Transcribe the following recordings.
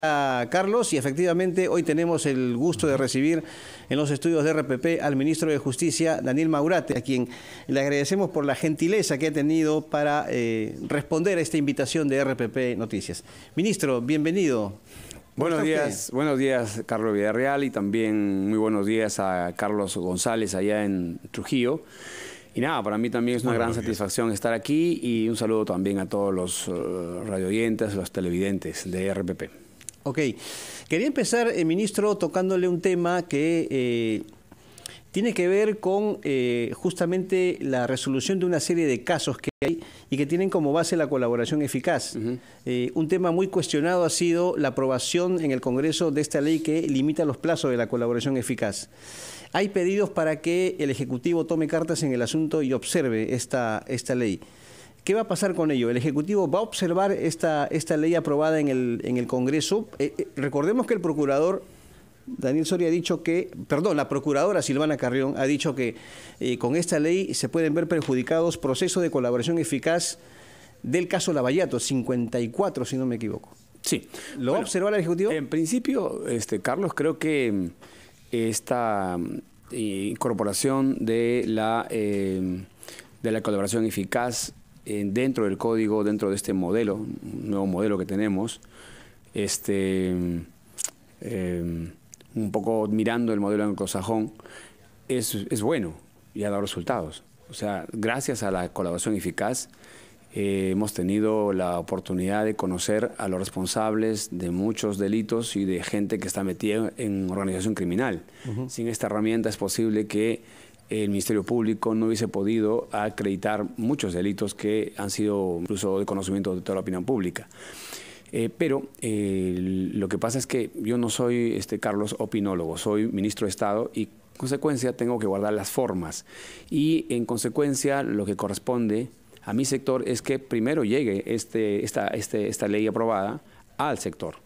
Carlos, y efectivamente hoy tenemos el gusto de recibir en los estudios de RPP al ministro de Justicia, Daniel Maurate, a quien le agradecemos por la gentileza que ha tenido para eh, responder a esta invitación de RPP Noticias. Ministro, bienvenido. Buenos días, buenos días Carlos Villarreal y también muy buenos días a Carlos González allá en Trujillo. Y nada, para mí también es una gran satisfacción estar aquí y un saludo también a todos los radio eh, radioyentes, los televidentes de RPP. Ok. Quería empezar, eh, ministro, tocándole un tema que eh, tiene que ver con eh, justamente la resolución de una serie de casos que hay y que tienen como base la colaboración eficaz. un tema muy cuestionado ha sido la aprobación en el Congreso de esta ley que limita los plazos de la colaboración eficaz. Hay pedidos para que el Ejecutivo tome cartas en el asunto y observe esta, esta ley. ¿Qué va a pasar con ello? El Ejecutivo va a observar esta, esta ley aprobada en el, Congreso. Eh, eh, recordemos que el procurador Daniel Soria ha dicho que, perdón, la procuradora Silvana Carrión ha dicho que eh, con esta ley se pueden ver perjudicados procesos de colaboración eficaz del caso Lavallato, 54 si no me equivoco. Sí. ¿Lo va a observar el Ejecutivo? En principio, este, Carlos, creo que mm, esta mm, incorporación de la, de la colaboración eficaz dentro del código, dentro de este modelo, nuevo modelo que tenemos, este, em, un poco mirando el modelo anglosajón, es, es bueno y ha dado resultados. O sea, gracias a la colaboración eficaz, eh, hemos tenido la oportunidad de conocer a los responsables de muchos delitos y de gente que está metida en organización criminal. Sin esta herramienta es posible que el Ministerio Público no hubiese podido acreditar muchos delitos que han sido incluso de conocimiento de toda la opinión pública. Eh, pero eh, lo que pasa es que yo no soy, este, Carlos, opinólogo, soy ministro de Estado y en consecuencia tengo que guardar las formas. Y en consecuencia lo que corresponde a mi sector es que primero llegue este, esta, este, esta ley aprobada al sector.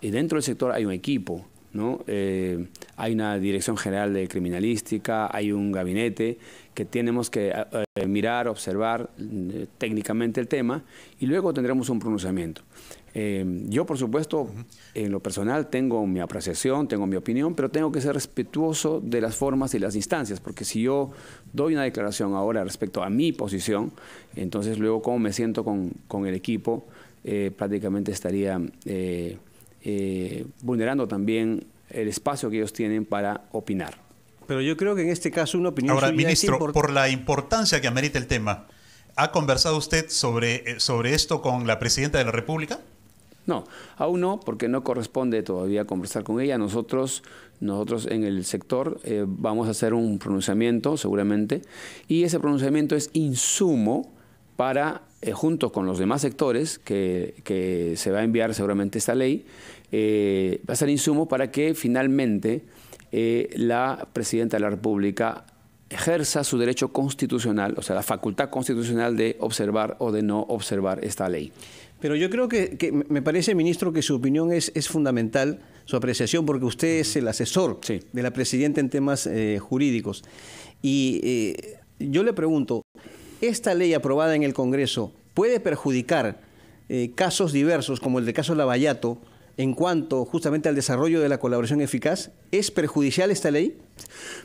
Y dentro del sector hay un equipo, ¿no? Eh, hay una Dirección General de Criminalística, hay un gabinete que tenemos que eh, eh, mirar, observar mm, técnicamente el tema y luego tendremos un pronunciamiento. yo, por supuesto, en lo personal tengo mi apreciación, tengo mi opinión, pero tengo que ser respetuoso de las formas y las instancias, porque si yo doy una declaración ahora respecto a mi posición, entonces luego cómo me siento con, con el equipo, prácticamente estaría eh, vulnerando también el espacio que ellos tienen para opinar. Pero yo creo que en este caso una opinión. Ahora, ministro, por la importancia que amerita el tema, ¿ha conversado usted sobre, eh, sobre esto con la presidenta de la República? No, aún no, porque no corresponde todavía conversar con ella. Nosotros, nosotros en el sector eh, vamos a hacer un pronunciamiento seguramente, y ese pronunciamiento es insumo para, eh, junto con los demás sectores que, se va a enviar seguramente esta ley, eh, va a ser insumo para que finalmente eh, la Presidenta de la República ejerza su derecho constitucional, o sea, la facultad constitucional de observar o de no observar esta ley. Pero yo creo que, me parece, ministro, que su opinión es, fundamental, su apreciación, porque usted es el asesor de la presidenta en temas jurídicos. Y yo le pregunto, esta ley aprobada en el Congreso puede perjudicar eh, casos diversos como el de caso Lavallato en cuanto justamente al desarrollo de la colaboración eficaz? ¿Es perjudicial esta ley?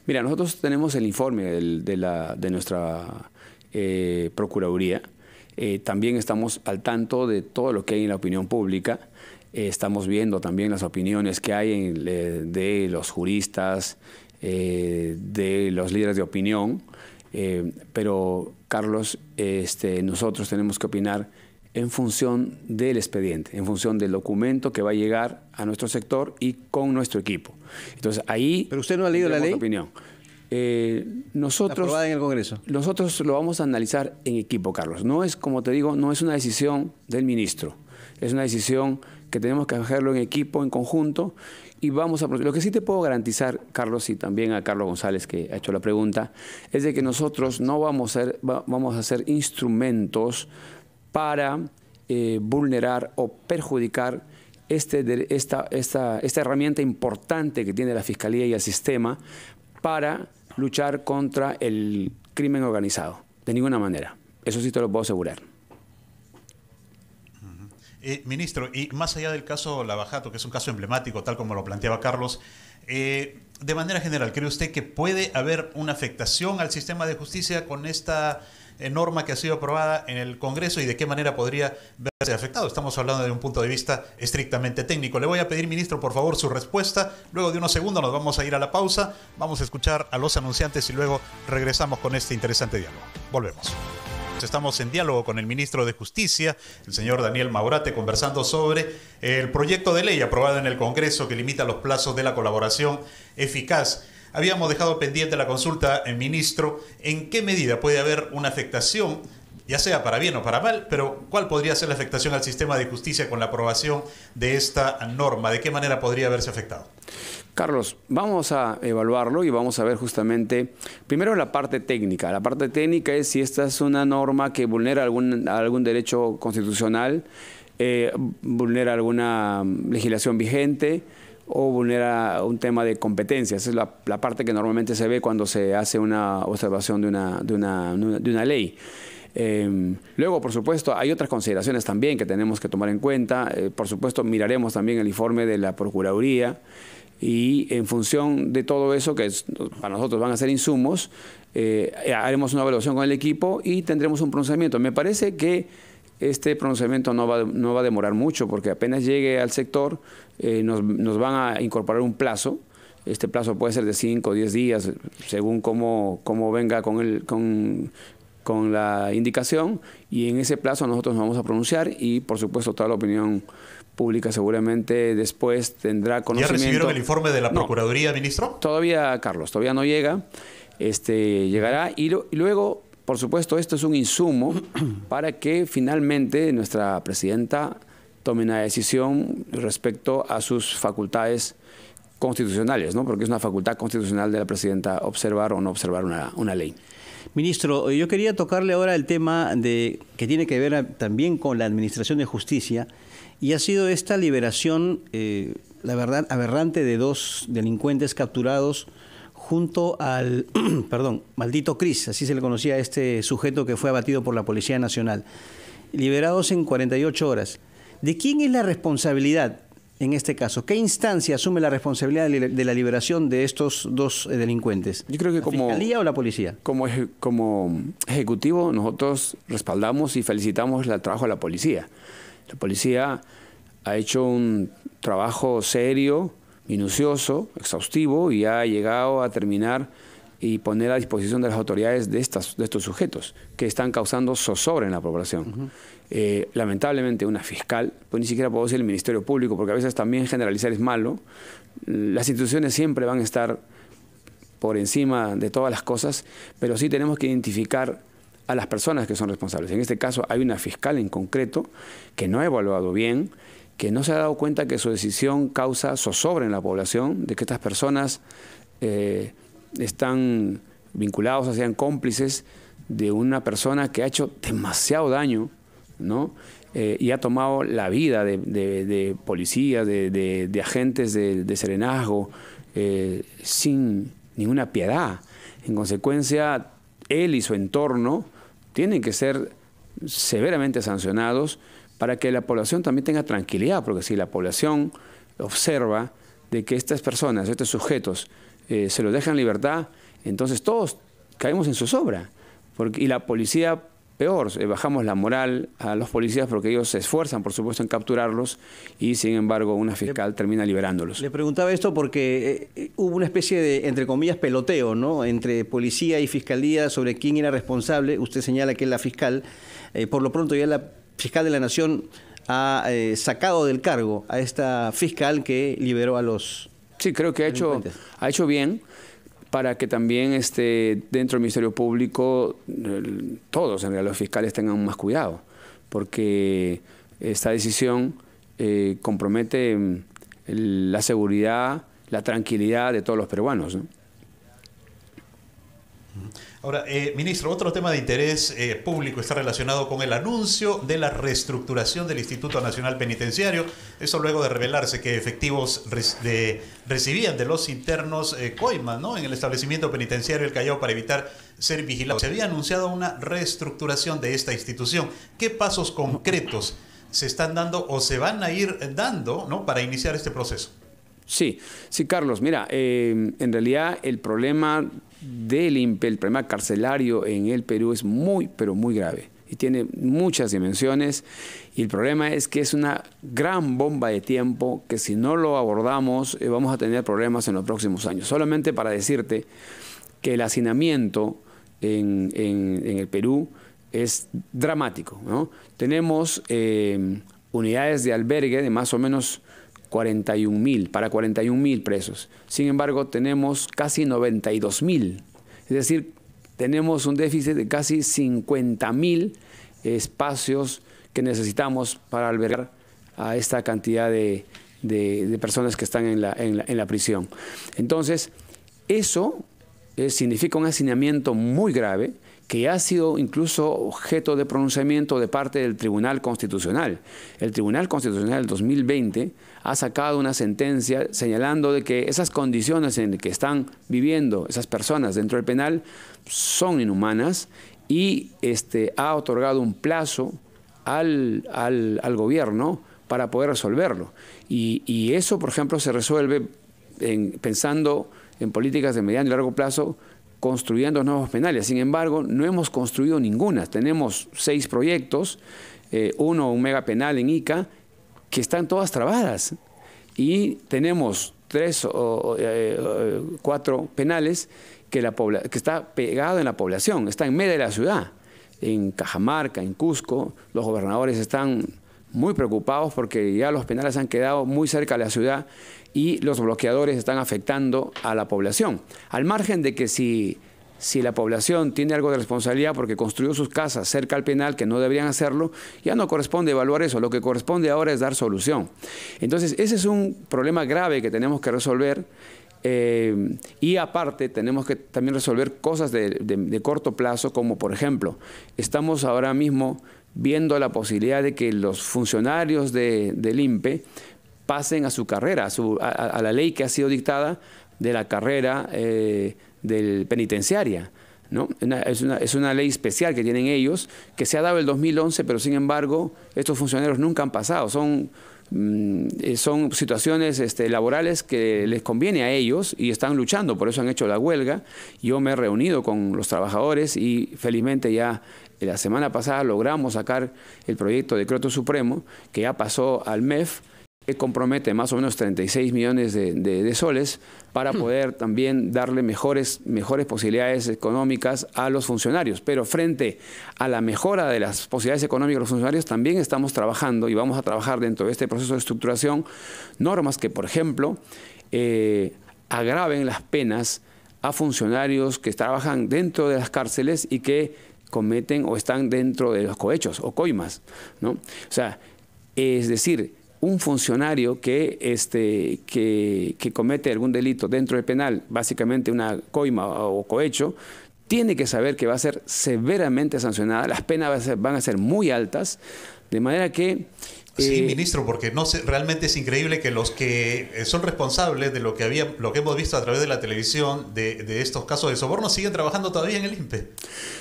Mira, nosotros tenemos el informe de, nuestra eh, Procuraduría. Eh, también estamos al tanto de todo lo que hay en la opinión pública. estamos viendo también las opiniones que hay de los juristas, de los líderes de opinión. Eh, pero, Carlos, este, nosotros tenemos que opinar en función del expediente, en función del documento que va a llegar a nuestro sector y con nuestro equipo. Entonces, ahí... Pero usted no ha leído la ley. Opinión. Eh, nosotros, Aprobada en el Congreso. Nosotros lo vamos a analizar en equipo, Carlos. No es, como te digo, no es una decisión del ministro. Es una decisión que tenemos que hacerlo en equipo, en conjunto, y vamos a... Lo que sí te puedo garantizar, Carlos, y también a Carlos González que ha hecho la pregunta, es de que nosotros no vamos a ser, vamos a ser instrumentos para eh, vulnerar o perjudicar este, esta, esta, esta herramienta importante que tiene la Fiscalía y el sistema para luchar contra el crimen organizado. De ninguna manera. Eso sí te lo puedo asegurar ministro, y más allá del caso Lavajato, que es un caso emblemático, tal como lo planteaba Carlos, eh, de manera general, ¿cree usted que puede haber una afectación al sistema de justicia con esta eh, norma que ha sido aprobada en el Congreso y de qué manera podría verse afectado? Estamos hablando de un punto de vista estrictamente técnico. Le voy a pedir, ministro, por favor, su respuesta. Luego de unos segundos nos vamos a ir a la pausa, vamos a escuchar a los anunciantes y luego regresamos con este interesante diálogo. Volvemos. Estamos en diálogo con el ministro de Justicia, el señor Daniel Maurate, conversando sobre el proyecto de ley aprobado en el Congreso que limita los plazos de la colaboración eficaz. Habíamos dejado pendiente la consulta, el eh, ministro, en qué medida puede haber una afectación, ya sea para bien o para mal, pero cuál podría ser la afectación al sistema de justicia con la aprobación de esta norma, de qué manera podría haberse afectado. Carlos, vamos a evaluarlo y vamos a ver justamente, primero la parte técnica. La parte técnica es si esta es una norma que vulnera algún, algún derecho constitucional, eh, vulnera alguna legislación vigente o vulnera un tema de competencias Esa es la, parte que normalmente se ve cuando se hace una observación de una, de una, de una ley. Eh, luego, por supuesto, hay otras consideraciones también que tenemos que tomar en cuenta. Eh, por supuesto, miraremos también el informe de la Procuraduría y en función de todo eso, que para nosotros van a ser insumos, eh, haremos una evaluación con el equipo y tendremos un pronunciamiento. Me parece que este pronunciamiento no va, a demorar mucho, porque apenas llegue al sector eh, nos, van a incorporar un plazo. Este plazo puede ser de 5 o 10 días, según cómo, venga con el, con con la indicación y en ese plazo nosotros nos vamos a pronunciar y por supuesto toda la opinión pública seguramente después tendrá conocimiento. ¿Ya recibieron el informe de la Procuraduría, ministro? Todavía, Carlos, todavía no llega. Este, llegará y, y luego, por supuesto, esto es un insumo para que finalmente nuestra presidenta tome una decisión respecto a sus facultades constitucionales, ¿no? porque es una facultad constitucional de la presidenta observar o no observar una ley. Ministro, eh, yo quería tocarle ahora el tema de que tiene que ver también con la Administración de Justicia y ha sido esta liberación, eh, la verdad, aberrante de dos delincuentes capturados junto al, perdón, maldito Cris, así se le conocía a este sujeto que fue abatido por la Policía Nacional, liberados en 48 horas. ¿De quién es la responsabilidad? en este caso? ¿Qué instancia asume la responsabilidad de la liberación de estos dos eh, delincuentes? Yo creo que ¿La como... ¿Fiscalía o la policía? como ejecutivo, nosotros respaldamos y felicitamos el trabajo de la policía. La policía ha hecho un trabajo serio, minucioso, exhaustivo y ha llegado a terminar y poner a disposición de las autoridades de, estas, de estos sujetos que están causando zozobra en la población. Eh, lamentablemente una fiscal, pues ni siquiera puedo decir el Ministerio Público, porque a veces también generalizar es malo, las instituciones siempre van a estar por encima de todas las cosas, pero sí tenemos que identificar a las personas que son responsables. En este caso hay una fiscal en concreto que no ha evaluado bien, que no se ha dado cuenta que su decisión causa zozobra en la población, de que estas personas eh, están vinculados, a sean cómplices de una persona que ha hecho demasiado daño, ¿no? Eh, y ha tomado la vida de, de, de policías, de, agentes de, serenazgo, eh, sin ninguna piedad. En consecuencia, él y su entorno tienen que ser severamente sancionados para que la población también tenga tranquilidad, porque si la población observa de que estas personas, estos sujetos, eh, se lo dejan en libertad, entonces todos caemos en su Porque, y la policía, peor, eh, bajamos la moral a los policías porque ellos se esfuerzan, por supuesto, en capturarlos y, sin embargo, una fiscal termina liberándolos. Le preguntaba esto porque eh, hubo una especie de, entre comillas, peloteo, ¿no? Entre policía y fiscalía sobre quién era responsable. Usted señala que es la fiscal. por lo pronto ya la fiscal de la Nación ha sacado del cargo a esta fiscal que liberó a los Sí, creo que ha hecho, ha hecho bien para que también este, dentro del Ministerio Público todos, en realidad los fiscales, tengan más cuidado, porque esta decisión eh, compromete mm, la seguridad, la tranquilidad de todos los peruanos. Ahora, eh, ministro, otro tema de interés eh, público está relacionado con el anuncio de la reestructuración del Instituto Nacional Penitenciario. Eso luego de revelarse que efectivos recibían de los internos eh, coimas ¿no? en el establecimiento penitenciario El Callao para evitar ser vigilados. Se había anunciado una reestructuración de esta institución. ¿Qué pasos concretos se están dando o se van a ir dando ¿no? para iniciar este proceso? Sí, sí, Carlos, mira, en realidad el problema del el problema carcelario en el Perú es muy, pero muy grave y tiene muchas dimensiones y el problema es que es una gran bomba de tiempo que si no lo abordamos eh, vamos a tener problemas en los próximos años. Solamente para decirte que el hacinamiento en, el Perú es dramático. ¿no? Tenemos eh, unidades de albergue de más o menos 41 mil, para 41 mil presos. Sin embargo, tenemos casi 92 mil, es decir, tenemos un déficit de casi 50 mil espacios que necesitamos para albergar a esta cantidad de, personas que están en la, en la, prisión. Entonces, eso eh, significa un hacinamiento muy grave que ha sido incluso objeto de pronunciamiento de parte del Tribunal Constitucional. El Tribunal Constitucional del 2020 ha sacado una sentencia señalando de que esas condiciones en las que están viviendo esas personas dentro del penal son inhumanas y este, ha otorgado un plazo al, gobierno para poder resolverlo. Y, eso, por ejemplo, se resuelve pensando en políticas de mediano y largo plazo construyendo nuevos penales. Sin embargo, no hemos construido ninguna. Tenemos seis proyectos, eh, uno, un mega penal en Ica, que están todas trabadas. Y tenemos tres o eh, eh, cuatro penales que, la que está pegado en la población, está en medio de la ciudad. En Cajamarca, en Cusco, los gobernadores están muy preocupados porque ya los penales han quedado muy cerca de la ciudad y los bloqueadores están afectando a la población. Al margen de que si, si la población tiene algo de responsabilidad porque construyó sus casas cerca al penal, que no deberían hacerlo, ya no corresponde evaluar eso, lo que corresponde ahora es dar solución. Entonces, ese es un problema grave que tenemos que resolver. Eh, y aparte tenemos que también resolver cosas de corto plazo, como por ejemplo, estamos ahora mismo viendo la posibilidad de que los funcionarios de, del INPE pasen a su carrera, a, la ley que ha sido dictada de la carrera eh, del penitenciaria. ¿no? es, una, ley especial que tienen ellos, que se ha dado el 2011, pero sin embargo estos funcionarios nunca han pasado. Son, mm, eh, son situaciones este, laborales que les conviene a ellos y están luchando, por eso han hecho la huelga. Yo me he reunido con los trabajadores y felizmente ya la semana pasada logramos sacar el proyecto de decreto supremo que ya pasó al MEF que compromete más o menos 36 millones de, soles para hmm. poder también darle mejores, mejores posibilidades económicas a los funcionarios. Pero frente a la mejora de las posibilidades económicas de los funcionarios, también estamos trabajando y vamos a trabajar dentro de este proceso de estructuración normas que, por ejemplo, eh, agraven las penas a funcionarios que trabajan dentro de las cárceles y que cometen o están dentro de los cohechos o coimas, ¿no? O sea, es decir, un funcionario que, este, que, que comete algún delito dentro del penal, básicamente una coima o cohecho, tiene que saber que va a ser severamente sancionada, las penas van a ser muy altas, de manera que Sí, eh, ministro, porque no sé, realmente es increíble que los que eh, son responsables de lo que había, lo que hemos visto a través de la televisión de, de estos casos de soborno siguen trabajando todavía en el INPE.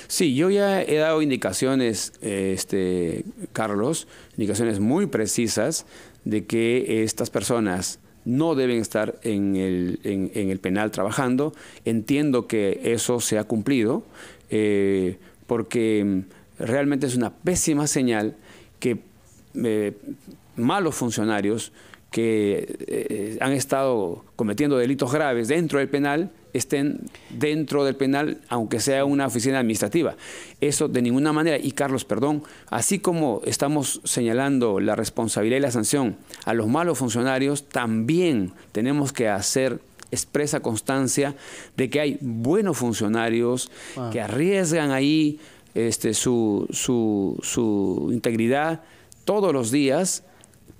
Sí, yo ya he dado indicaciones, eh, este, Carlos, indicaciones muy precisas de que estas personas no deben estar en el, en, el penal trabajando. Entiendo que eso se ha cumplido, porque mm, realmente es una pésima señal que eh, malos funcionarios que eh, han estado cometiendo delitos graves dentro del penal estén dentro del penal, aunque sea una oficina administrativa. Eso de ninguna manera, y Carlos, perdón, así como estamos señalando la responsabilidad y la sanción a los malos funcionarios, también tenemos que hacer expresa constancia de que hay buenos funcionarios que arriesgan ahí este, su, su, su integridad, todos los días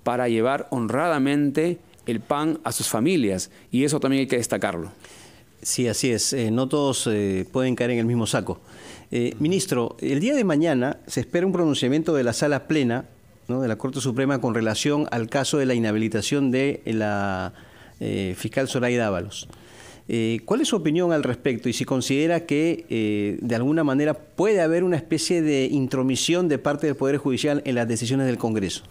para llevar honradamente el pan a sus familias. Y eso también hay que destacarlo. Sí, así es. Eh, no todos eh, pueden caer en el mismo saco. Eh, ministro, el día de mañana se espera un pronunciamiento de la sala plena de la Corte Suprema con relación al caso de la inhabilitación de la fiscal Zoraida Ábalos. Eh, ¿Cuál es su opinión al respecto y si considera que eh, de alguna manera puede haber una especie de intromisión de parte del Poder Judicial en las decisiones del Congreso?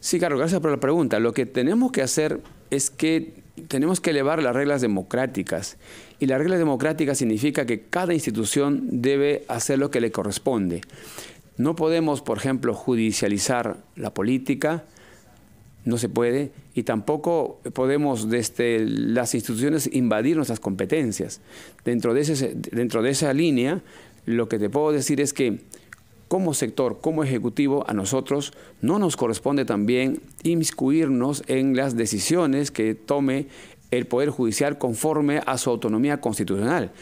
Sí, Carlos, gracias por la pregunta. Lo que tenemos que hacer es que tenemos que elevar las reglas democráticas. Y las reglas democráticas significa que cada institución debe hacer lo que le corresponde. No podemos, por ejemplo, judicializar la política, no se puede y tampoco podemos desde las instituciones invadir nuestras competencias. Dentro de, ese, dentro de esa línea, lo que te puedo decir es que como sector, como ejecutivo, a nosotros no nos corresponde también inmiscuirnos en las decisiones que tome el Poder Judicial conforme a su autonomía constitucional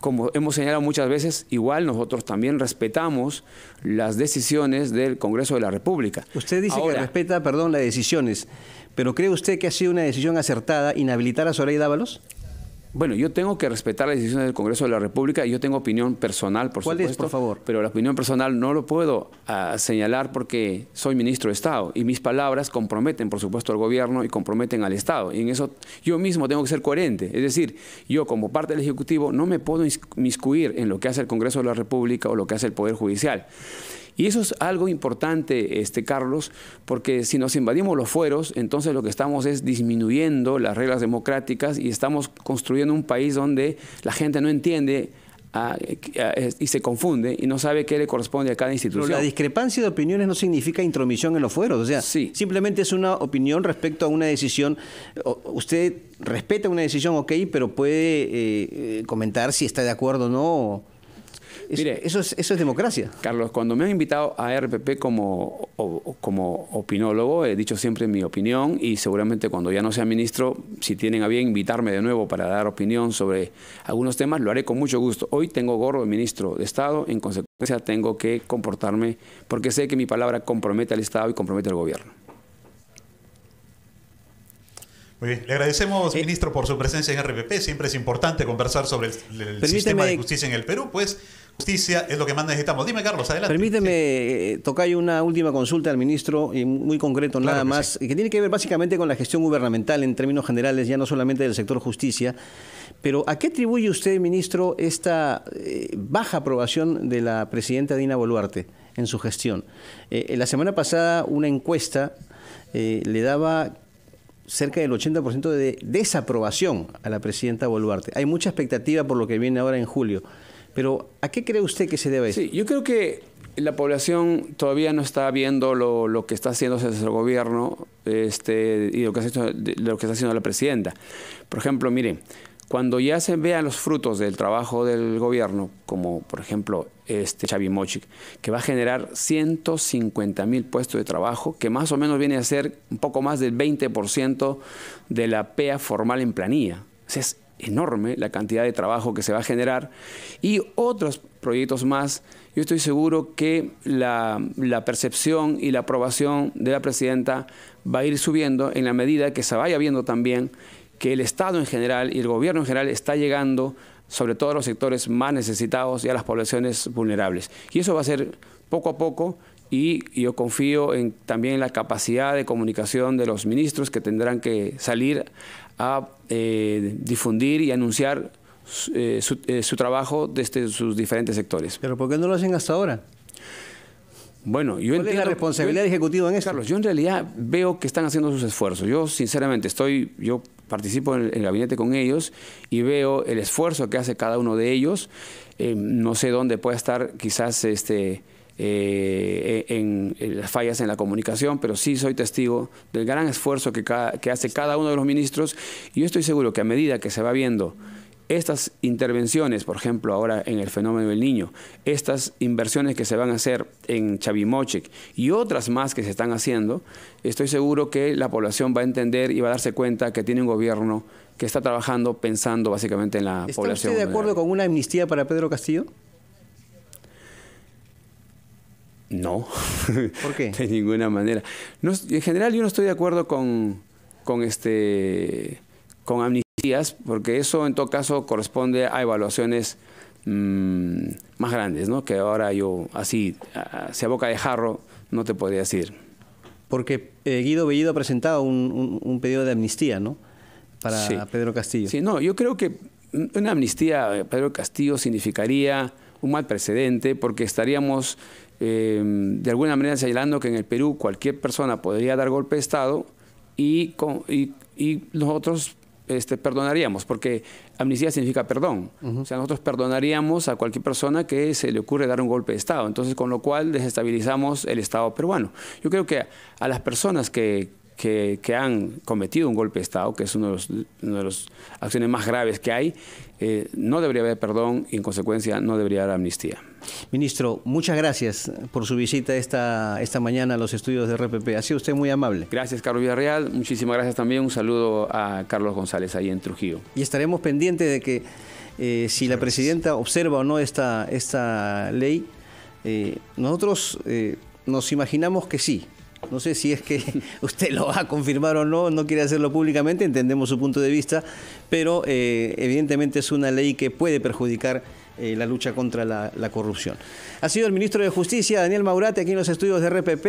como hemos señalado muchas veces, igual nosotros también respetamos las decisiones del Congreso de la República. Usted dice que respeta, perdón, las decisiones, pero ¿cree usted que ha sido una decisión acertada inhabilitar a Soraya Dávalos? Bueno, yo tengo que respetar las decisiones del Congreso de la República y yo tengo opinión personal, por ¿Cuál supuesto. por favor? Pero la opinión personal no lo puedo ah, señalar porque soy ministro de Estado y mis palabras comprometen, por supuesto, al gobierno y comprometen al Estado. Y en eso yo mismo tengo que ser coherente. Es decir, yo como parte del Ejecutivo no me puedo inmiscuir en lo que hace el Congreso de la República o lo que hace el Poder Judicial. Y eso es algo importante, este, Carlos, porque si nos invadimos los fueros, entonces lo que estamos es disminuyendo las reglas democráticas y estamos construyendo un país donde la gente no entiende ah, ah, y se confunde y no sabe qué le corresponde a cada institución. Pero la discrepancia de opiniones no significa intromisión en los fueros, o sea, simplemente es una opinión respecto a una decisión. Usted respeta una decisión, ok, pero puede eh, eh, comentar si está de acuerdo o no. Mire, eso, es, eso es democracia. Carlos, cuando me han invitado a RPP como, como opinólogo, he dicho siempre mi opinión y seguramente cuando ya no sea ministro, si tienen a bien invitarme de nuevo para dar opinión sobre algunos temas, lo haré con mucho gusto. Hoy tengo gorro de ministro de Estado, en consecuencia tengo que comportarme porque sé que mi palabra compromete al Estado y compromete al gobierno. Muy bien, le agradecemos, eh, ministro, por su presencia en RPP. Siempre es importante conversar sobre el, el sistema de justicia en el Perú, pues justicia es lo que más necesitamos. Dime, Carlos, adelante. Permíteme, eh, tocar una última consulta al ministro, y muy concreto nada más, que tiene que ver básicamente con la gestión gubernamental en términos generales, ya no solamente del sector justicia. Pero ¿a qué atribuye usted, ministro, esta eh, baja aprobación de la presidenta Dina Boluarte en su gestión? Eh, la semana pasada una encuesta le daba cerca del 80% de desaprobación a la presidenta Boluarte. Hay mucha expectativa por lo que viene ahora en julio. Pero ¿a qué cree usted que se debe eso? Sí, yo creo que la población todavía no está viendo lo, que está haciendo el gobierno este, y lo que, lo que está haciendo la presidenta. Por ejemplo, mire, cuando ya se vean los frutos del trabajo del gobierno, como por ejemplo este Xavi Mochik, que va a generar 150 mil puestos de trabajo, que más o menos viene a ser un poco más del 20% de la PEA formal en planilla. O sea, enorme la cantidad de trabajo que se va a generar y otros proyectos más. Yo estoy seguro que la, percepción y la aprobación de la presidenta va a ir subiendo en la medida que se vaya viendo también que el Estado en general y el gobierno en general está llegando sobre todo a los sectores más necesitados y a las poblaciones vulnerables. Y eso va a ser poco a poco y yo confío en, también en la capacidad de comunicación de los ministros que tendrán que salir a eh, difundir y anunciar eh, eh, su, trabajo desde sus diferentes sectores. ¿Pero por qué no lo hacen hasta ahora? Bueno, yo entiendo, la responsabilidad ejecutiva en eso. yo en realidad veo que están haciendo sus esfuerzos. Yo, sinceramente, estoy, yo participo en el, gabinete con ellos y veo el esfuerzo que hace cada uno de ellos. no sé dónde pueda estar quizás este, eh, en, las fallas en la comunicación, pero sí soy testigo del gran esfuerzo que, que hace cada uno de los ministros y yo estoy seguro que a medida que se va viendo estas intervenciones, por ejemplo, ahora en el fenómeno del niño, estas inversiones que se van a hacer en Chavimochic y otras más que se están haciendo, estoy seguro que la población va a entender y va a darse cuenta que tiene un gobierno que está trabajando pensando básicamente en la población. ¿Está usted de acuerdo con una amnistía para Pedro Castillo? No. ¿Por qué? de ninguna manera. en general yo no estoy de acuerdo con, con, este, con amnistías, porque eso en todo caso corresponde a evaluaciones mm, más grandes, ¿no? Que ahora yo así, hacia boca de jarro, no te podría decir. Porque eh, Guido Bellido ha presentado un, pedido de amnistía, ¿no? Para Pedro Castillo. Sí, no, yo creo que una amnistía a eh, Pedro Castillo significaría un mal precedente porque estaríamos eh, de alguna manera señalando que en el Perú cualquier persona podría dar golpe de Estado y, nosotros este, perdonaríamos, porque amnistía significa perdón. O sea, nosotros perdonaríamos a cualquier persona que se le ocurre dar un golpe de Estado. Entonces, con lo cual desestabilizamos el Estado peruano. Yo creo que a, las personas que, han cometido un golpe de Estado, que es una de, las acciones más graves que hay, eh, no debería haber perdón y en consecuencia no debería haber amnistía. Ministro, muchas gracias por su visita esta, esta mañana a los estudios de RPP. Ha sido usted muy amable. Gracias, Carlos Villarreal. Muchísimas gracias también. Un saludo a Carlos González ahí en Trujillo. Y estaremos pendientes de que eh, si la presidenta observa o no esta, esta ley, eh, nosotros eh, nos imaginamos que sí. No sé si es que usted lo va a confirmar o no, no quiere hacerlo públicamente, entendemos su punto de vista, pero evidentemente es una ley que puede perjudicar eh, la lucha contra la, la corrupción. Ha sido el ministro de Justicia, Daniel Maurate, aquí en los estudios de RPP.